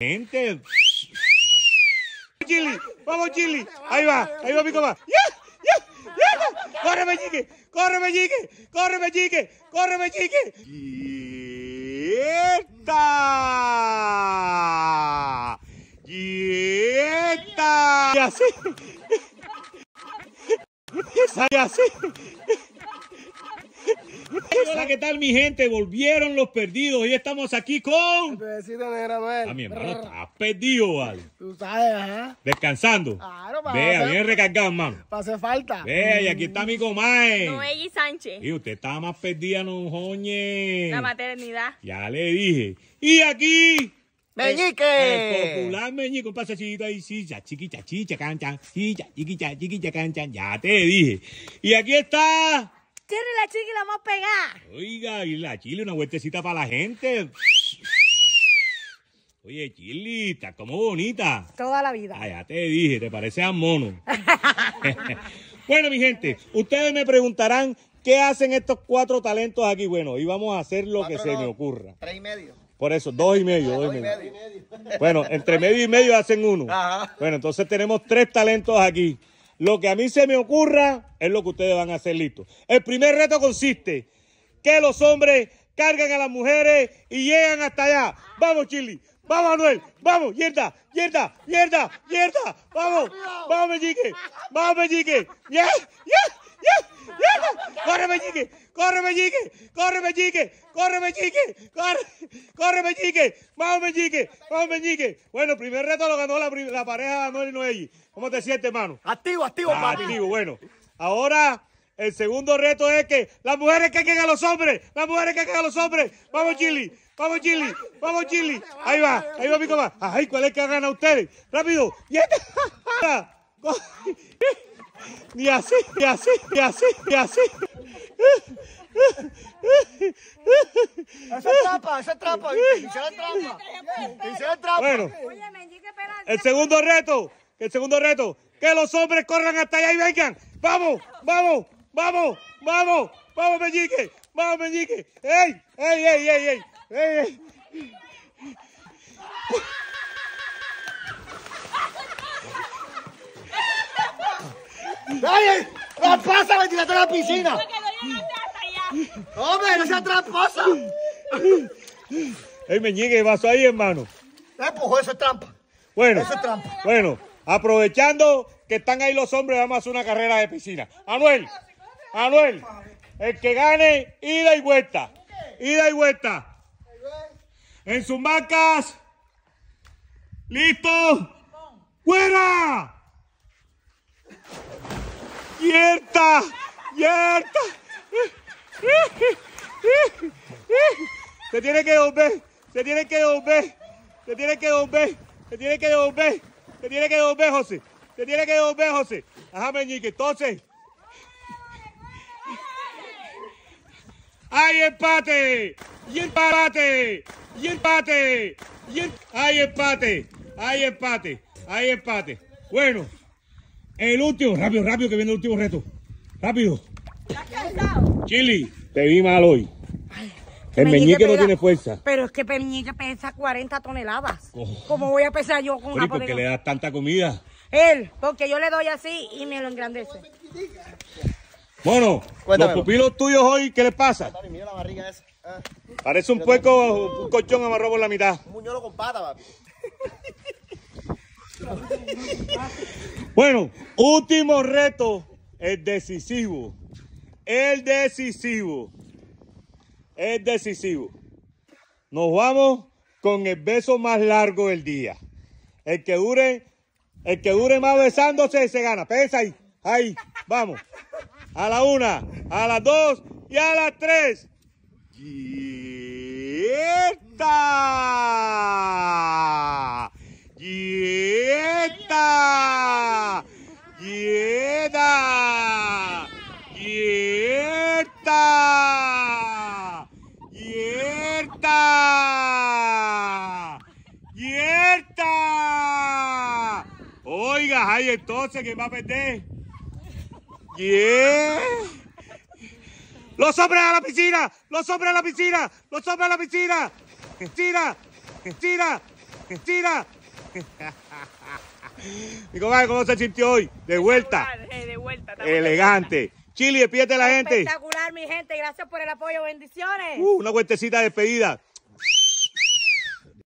Gente. Chili, vamos Chili, ahí va, ahí va mi copa. ¡Ya! ¡Ya! ¡Corre, mechique! ¡Corre, mechique! ¡Corre, mechique! ¡Corre, mechique! ¡Quieta! ¡Quieta! Y así. Y así. Hola, ¿qué tal, mi gente? Volvieron los perdidos. y estamos aquí con. Bebecito negro, A ah, mi hermano Estás perdido, vale. Tú sabes, ajá. Descansando. Claro, para. Vea, bien recargado, mano. Para hacer falta. Vea, y aquí está mi mm. comadre. No, Sánchez. Y usted está más perdida, no joñe. La maternidad. Ya le dije. Y aquí. Meñique. El popular meñique, un pasecito ahí, sí, ya chiquicha, chicha, canchan, sí, ya chiquicha, chiquicha, canchan, ya te dije. Y aquí está. Tiene la chile la vamos a pegar. Oiga, y la chile, una vueltecita para la gente. Oye, Chilita, como bonita. Toda la vida. Ah, ya te dije, te parece a mono. bueno, mi gente, ustedes me preguntarán qué hacen estos cuatro talentos aquí. Bueno, hoy vamos a hacer lo que se me ocurra. Tres y medio. Por eso, dos y medio. dos y medio. Bueno, entre medio y medio hacen uno. Bueno, entonces tenemos tres talentos aquí. Lo que a mí se me ocurra es lo que ustedes van a hacer listo. El primer reto consiste que los hombres cargan a las mujeres y llegan hasta allá. Vamos, Chili. Vamos, Manuel. Vamos, yerta, Yerta, Yerta, Yerta. Vamos, vamos, Meñique. Vamos, Meñique. ¡Ya! ¡Ya! Corre, meñique, corre, meñique, corre, meñique, corre, meñique, corre, corre, Chique! vamos, chique! vamos, meñique. Bueno, primer reto lo ganó la, pareja Noel y Noelli. ¿Cómo te sientes, hermano? Activo, activo, ah, Activo, bueno. Ahora, el segundo reto es que las mujeres que a los hombres, las mujeres que a los hombres. Vamos, Chili, vamos, Chili, vamos, Chili. Ahí va, ahí va mi coma. Ay, ¿cuál es que gana ustedes? Rápido, y este- Y así, y así, y así, y así. Esa trampa, esa trampa. Hicieron trampa. Hicieron trampa. Bueno, el segundo reto, el segundo reto. Que los hombres corran hasta allá y vengan. Vamos, vamos, vamos, vamos, vamos, meñique. Vamos, meñique. ¡Ey, ey, ey, ey, ey! ¡Ey, ey! ¡Ay! pasa, ¡Me tiraste a la piscina! No no allá? ¡Hombre, no sea tramposa! ¡Ey, meñique, vaso ahí, hermano! Empujó, eso es trampa. Bueno, eso trampa. Bueno, aprovechando que están ahí los hombres, vamos a hacer una carrera de piscina. Anuel, Anuel, el que gane, ida y vuelta. Ida y vuelta. En sus marcas. ¡Listo! ¡Fuera! ¡Yerta! ¡Yerta! Se tiene que devolver, se tiene que devolver, se tiene que devolver, se tiene que devolver, se tiene que devolver, José, se tiene que devolver, José. Ajá, meñique, entonces. ¡Hay empate! ¡Y empate! ¡Y empate! ¡Y empate! ¡Hay empate! ¡Hay empate! ¡Hay empate! Bueno. El último, rápido, rápido, que viene el último reto. Rápido. Chili, te vi mal hoy. el meñique, no tiene fuerza. Pero es que el meñique pesa 40 toneladas. ¿Cómo voy a pesar yo con una ¿Por qué le das tanta comida? Él, porque yo le doy así y me lo engrandece. Bueno, los pupilos tuyos hoy, ¿qué les pasa? la barriga esa. Ah. Parece un puerco, un colchón amarrado por la mitad. Un con pata, papi. Bueno, último reto, el decisivo. El decisivo. El decisivo. Nos vamos con el beso más largo del día. El que dure, el que dure más besándose se gana. Pesa ahí, ahí, vamos. A la una, a las dos y a las tres. Vuelta, Oiga, ahí entonces, ¿quién va a perder? Yeah. Los hombres a la piscina, los hombres a la piscina, los hombres a la piscina. Tira, tira, tira. ¿Y ¿cómo se sintió hoy? De vuelta. Eh, de vuelta. Elegante. Chile, despídete la gente. Espectacular, mi gente. Gracias por el apoyo. Bendiciones. Uh, una vueltecita despedida.